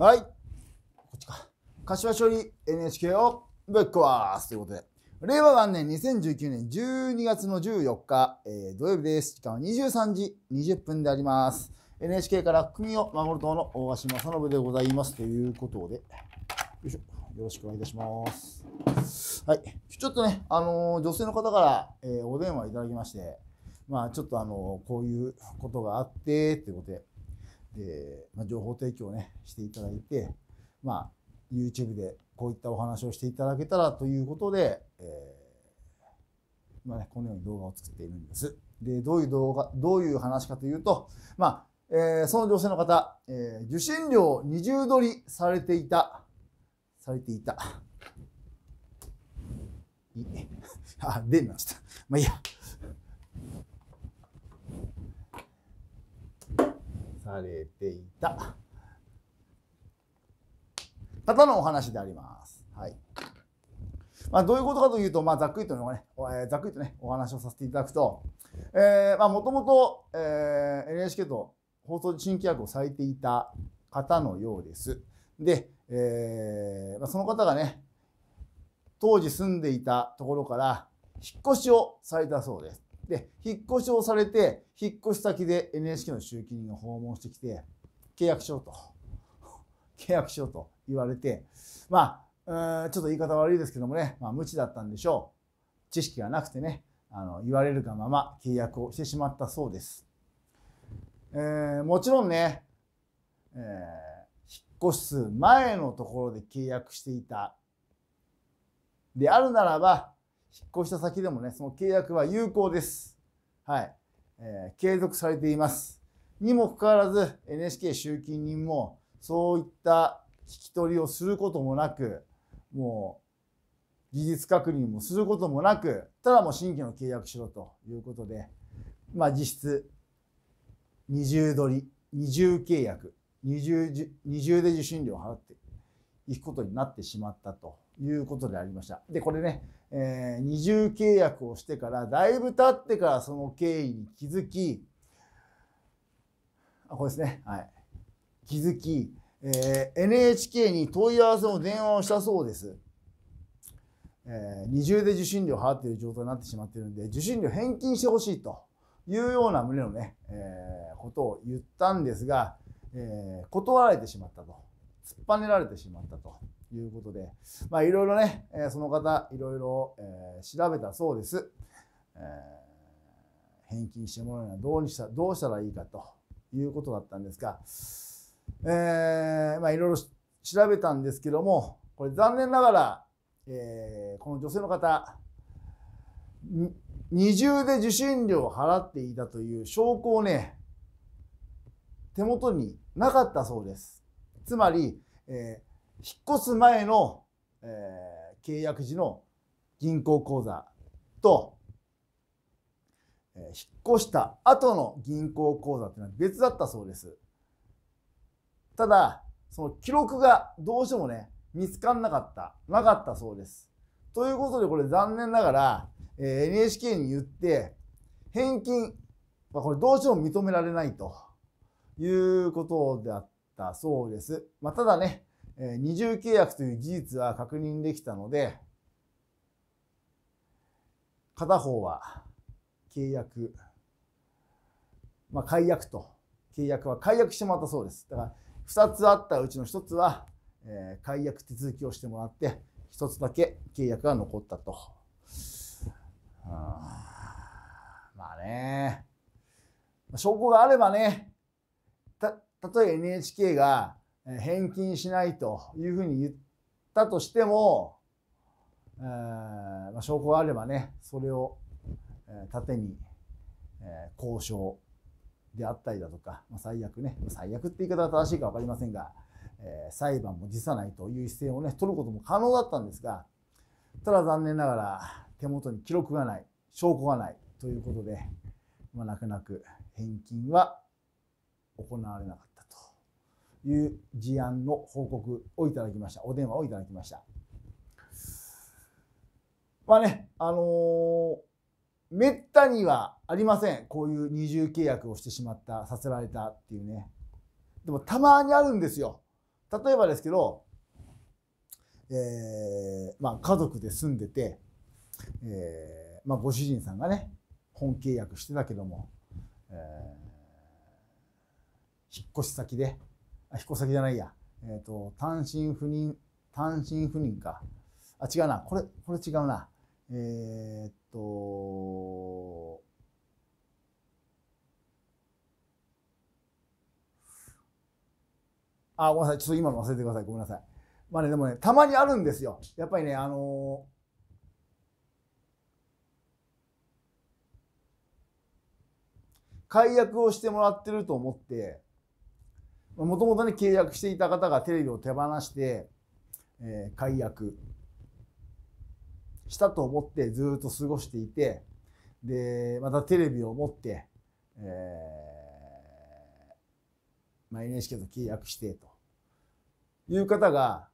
はい。こっちか。柏処理 NHK をぶっ壊すということで。令和元年2019年12月の14日、えー、土曜日です。時間は23時20分であります。NHK から国を守る党の大橋正信でございます。ということで。よいしょ。よろしくお願いいたします。はい。ちょっとね、あのー、女性の方から、えー、お電話いただきまして、まあ、ちょっとあのー、こういうことがあって、ということで、で、まあ、情報提供をねしていただいて、まあ、YouTube でこういったお話をしていただけたらということで、えー、今ねこのように動画を作っているんです。でどういう動画どういう話かというと、まあえー、その女性の方、えー、受信料20ドりされていたされていた。あ、出ました。まあいいや。されていた方のお話であります。はい。まあ、どういうことかというと、まあ、ざっくりとね、ざっくりとね、お話をさせていただくと、えまあ、もともと、え NHK と放送新規約をされていた方のようです。で、えー、まあ、その方がね、当時住んでいたところから引っ越しをされたそうです。で、引っ越しをされて、引っ越し先で NHK の集金人訪問してきて、契約しようと。契約しようと言われて、まあ、ちょっと言い方悪いですけどもね、まあ、無知だったんでしょう。知識がなくてね、あの、言われるがまま契約をしてしまったそうです。えー、もちろんね、えー、引っ越す前のところで契約していた。であるならば、引っ越した先でもね、その契約は有効です。はい。えー、継続されています。にもかかわらず、NHK 集金人も、そういった聞き取りをすることもなく、もう、技術確認もすることもなく、ただもう新規の契約しろということで、まあ実質、二重取り、二重契約、二重、二重で受信料を払っていくことになってしまったということでありました。で、これね、えー、二重契約をしてからだいぶ経ってからその経緯に気づきあこれですねはい気づき、えー、NHK に問い合わせの電話をしたそうです、えー、二重で受信料払っている状態になってしまっているんで受信料返金してほしいというような旨のね、えー、ことを言ったんですが、えー、断られてしまったと突っぱねられてしまったと。いうことで、まあ、いろいろね、えー、その方、いろいろ、えー、調べたそうです。えー、返金してもらうにはどうにしたどうしたらいいかということだったんですが、えー、まあ、いろいろ調べたんですけども、これ残念ながら、えー、この女性の方、二重で受信料を払っていたという証拠をね、手元になかったそうです。つまり、えー、引っ越す前の、えー、契約時の銀行口座と、えー、引っ越した後の銀行口座っていうのは別だったそうです。ただ、その記録がどうしてもね、見つかんなかった、なかったそうです。ということで、これ残念ながら、えー、NHK に言って、返金、まあ、これどうしても認められないということであったそうです。まあ、ただね、二重契約という事実は確認できたので、片方は契約、まあ、解約と、契約は解約してもらったそうです。だから、2つあったうちの1つは、えー、解約手続きをしてもらって、1つだけ契約が残ったと。あまあね、証拠があればね、た、たとえ NHK が返金しないというふうに言ったとしても、えー、ま証拠があればねそれを盾に、交渉であったりだとか、ま最悪ね最悪って言い方が正しいか分かりませんが、え裁判も辞さないという姿勢をね取ることも可能だったんですがただ残念ながら手元に記録がない証拠がないということで、まあ、泣く泣く返金は行われなかった。いう事案の報告をいただきましたお電話をいただきましたまあねあのー、めったにはありませんこういう二重契約をしてしまったさせられたっていうねでもたまにあるんですよ例えばですけど、えーまあ、家族で住んでて、えーまあ、ご主人さんがね本契約してたけども、えー、引っ越し先で彦先じゃないや、えっ、ー、と、単身赴任、単身赴任か。あ、違うな。これ、これ違うな。えっ、と、あ、ごめんなさい。ちょっと今の忘れてください。ごめんなさい。まあね、でもね、たまにあるんですよ。やっぱりね、あのー解約をしてもらってると思って、もともとね契約していた方がテレビを手放して、えー、解約したと思ってずっと過ごしていてでまたテレビを持って、えーまあ、NHK と契約してという方が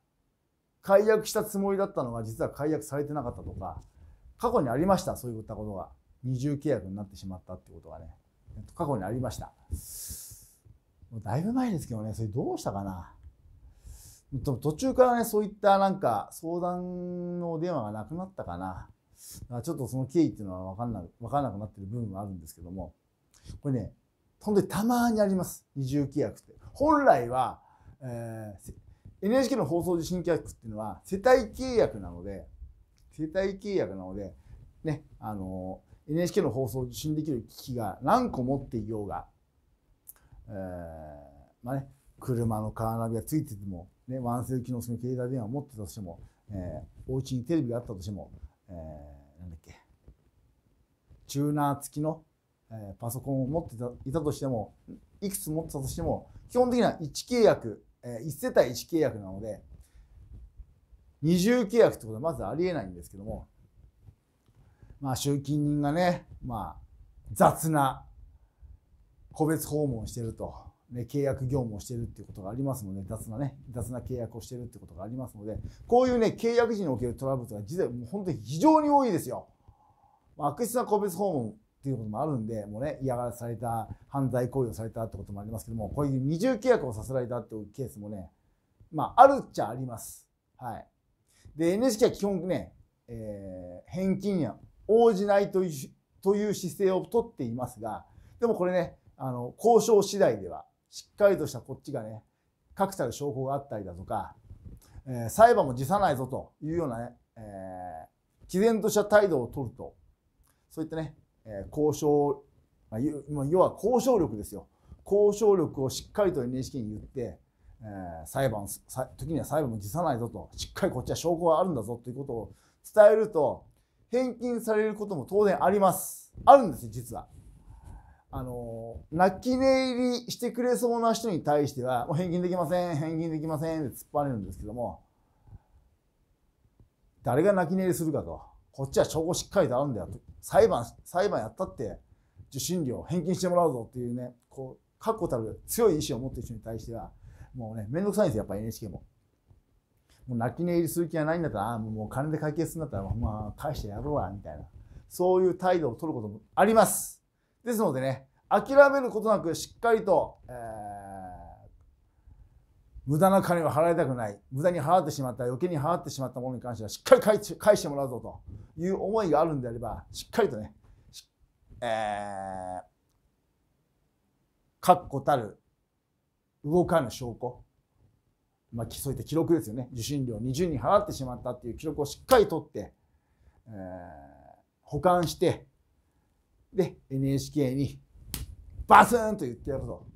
解約したつもりだったのが実は解約されてなかったとか過去にありましたそういったことが二重契約になってしまったってことがね過去にありました。もうだいぶ前ですけどねそれどうしたかな途中からねそういったなんか相談の電話がなくなったかなちょっとその経緯っていうのは分かんな分かんなくなってる部分はあるんですけどもこれね本当にたまにあります二重契約って本来は、えー、NHK の放送受信契約っていうのは世帯契約なので世帯契約なのでねあの NHK の放送を受信できる機器が何個持っていようがえまあね、車のカーナビがついてても、ね、ワンセル機能付きの携帯電話を持ってたとしても、えー、お家にテレビがあったとしても、えー、なんだっけ、チューナー付きの、えー、パソコンを持ってたいたとしても、いくつ持ってたとしても、基本的には1契約、えー、1世帯1契約なので、二重契約ってことはまずありえないんですけども、まあ、集金人がね、まあ、雑な個別訪問してると、ね、契約業務をしてるっていうことがありますので、雑なね、雑な契約をしてるってことがありますので、こういうね、契約時におけるトラブルが実はもう本当に非常に多いですよ。悪質な個別訪問っていうこともあるんで、もうね、嫌がらせされた、犯罪行為をされたってこともありますけども、こういう二重契約をさせられたっていうケースもね、まあ、あるっちゃあります。はい。で、NHK は基本ね、えー、返金には応じないというという姿勢をとっていますが、でもこれね、あの、交渉次第では、しっかりとしたこっちがね、確たる証拠があったりだとか、えー、裁判も辞さないぞというようなね、えー、毅然とした態度を取ると、そういったね、えー、交渉、まあ、要は交渉力ですよ。交渉力をしっかりと NHK に言って、えー、裁判、時には裁判も辞さないぞと、しっかりこっちは証拠があるんだぞということを伝えると、返金されることも当然あります。あるんです実は。あの、泣き寝入りしてくれそうな人に対しては、もう返金できません、返金できませんって突っ張れるんですけども、誰が泣き寝入りするかと。こっちは証拠しっかりとあるんだよ。裁判、裁判やったって、受信料返金してもらうぞっていうね、こう、確固たる強い意志を持っている人に対しては、もうね、めんどくさいんですよ、やっぱ NHK も。もう泣き寝入りする気がないんだったら、もう金で解決するんだったら、まあ、返してやるわ、みたいな。そういう態度を取ることもあります。ですのでね、諦めることなくしっかりと、えー、無駄な金は払いたくない。無駄に払ってしまった、余計に払ってしまったものに関してはしっかり返し返してもらうぞという思いがあるんであれば、しっかりとね、えー、確固たる動かぬ証拠。まあ、そういった記録ですよね。受信料20人払ってしまったっていう記録をしっかり取って、えー、保管して、で、NHK にバスンと言ってやるぞ。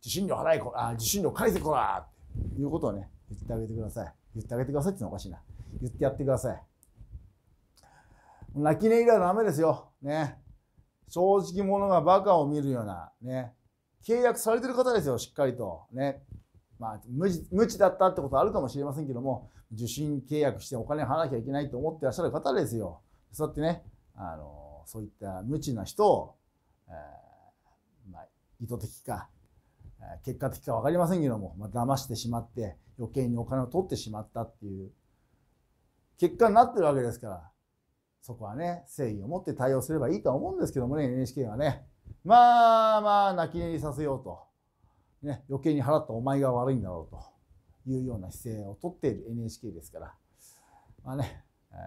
受信料払えこあ、受信料返せこらっていうことをね、言ってあげてください。言ってあげてくださいってのはおかしいな。言ってやってください。泣き寝入りはダメですよ。ね。正直者がバカを見るような、ね。契約されてる方ですよ、しっかりと。ね。まあ、無知無知だったってことあるかもしれませんけども、受信契約してお金払わなきゃいけないと思ってらっしゃる方ですよ。そうやってね、あのそういった無知な人を、えー、まあ、意図的か、えー、結果的か分かりませんけども、まあ、騙してしまって余計にお金を取ってしまったっていう結果になってるわけですからそこはね誠意を持って対応すればいいとは思うんですけどもね NHK はねまあまあ泣き寝入りさせようと、ね、余計に払ったお前が悪いんだろうと。いうような姿勢をとっている NHK ですから、まあねえー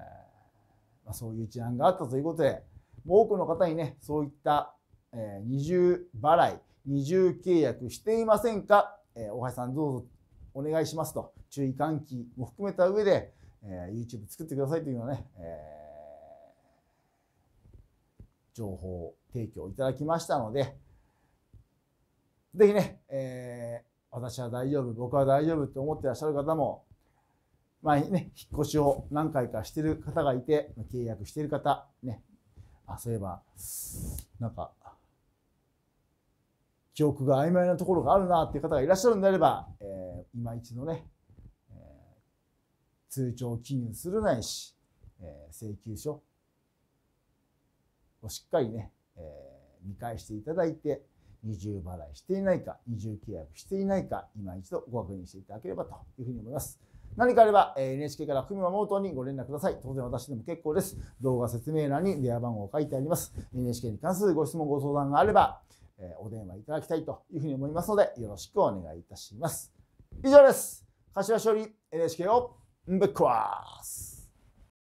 まあ、そういう事案があったということで、多くの方にね、そういった、えー、二重払い、二重契約していませんか、えー、大橋さんどうぞお願いしますと、注意喚起も含めた上で、えー、YouTube 作ってくださいというようなね、えー、情報提供いただきましたので、ぜひね、えー、私は大丈夫、僕は大丈夫と思ってらっしゃる方も、まあね、引っ越しを何回かしてる方がいて、契約してる方、ね、あそういえばなんか記憶が曖昧なところがあるなっていう方がいらっしゃるんであれば、えー、今一度ね、えー、通帳を記入するないし、えー、請求書をしっかりね、えー、見返していただいて二重払いしていないか二重契約していないか今一度ご確認していただければというふうに思います。何かあれば、え NHK から福間モーにご連絡ください。当然私でも結構です。動画説明欄に電話番号を書いてあります。NHK に関するご質問、ご相談があれば、えお電話いただきたいというふうに思いますので、よろしくお願いいたします。以上です。柏勝利 NHK をぶっ壊す。